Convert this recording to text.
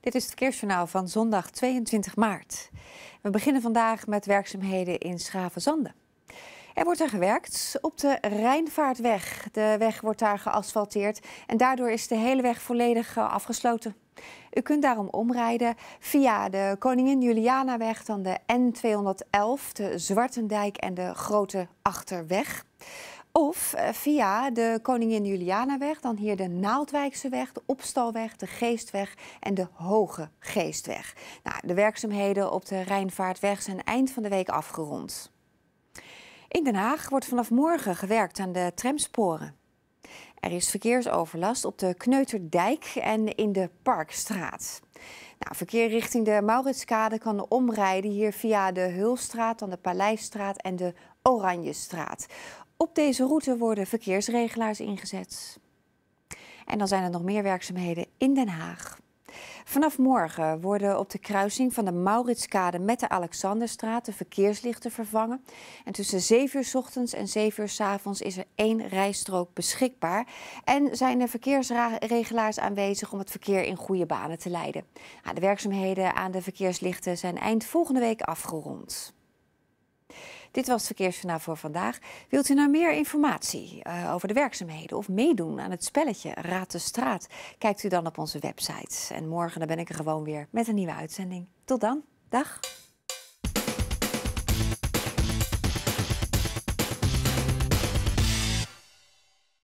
Dit is het verkeersjournaal van zondag 22 maart. We beginnen vandaag met werkzaamheden in Schravenzanden. Er wordt er gewerkt op de Rijnvaartweg. De weg wordt daar geasfalteerd en daardoor is de hele weg volledig eh, afgesloten. U kunt daarom omrijden via de Koningin Julianaweg, dan de N211, de Zwartendijk en de Grote Achterweg. Of eh, via de Koningin Julianaweg, dan hier de Naaldwijkseweg, de Opstalweg, de Geestweg en de Hoge Geestweg. Nou, de werkzaamheden op de Rijnvaartweg zijn eind van de week afgerond. In Den Haag wordt vanaf morgen gewerkt aan de tramsporen. Er is verkeersoverlast op de Kneuterdijk en in de Parkstraat. Nou, verkeer richting de Mauritskade kan omrijden hier via de Hulstraat, dan de Paleisstraat en de Oranjestraat. Op deze route worden verkeersregelaars ingezet. En dan zijn er nog meer werkzaamheden in Den Haag. Vanaf morgen worden op de kruising van de Mauritskade met de Alexanderstraat de verkeerslichten vervangen. En tussen 7 uur ochtends en 7 uur s avonds is er één rijstrook beschikbaar. En zijn er verkeersregelaars aanwezig om het verkeer in goede banen te leiden. Ah, de werkzaamheden aan de verkeerslichten zijn eind volgende week afgerond. Dit was het verkeersjournaal voor vandaag. Wilt u nou meer informatie eh, over de werkzaamheden of meedoen aan het spelletje Raad de Straat? Kijkt u dan op onze website. En morgen dan ben ik er gewoon weer met een nieuwe uitzending. Tot dan. Dag.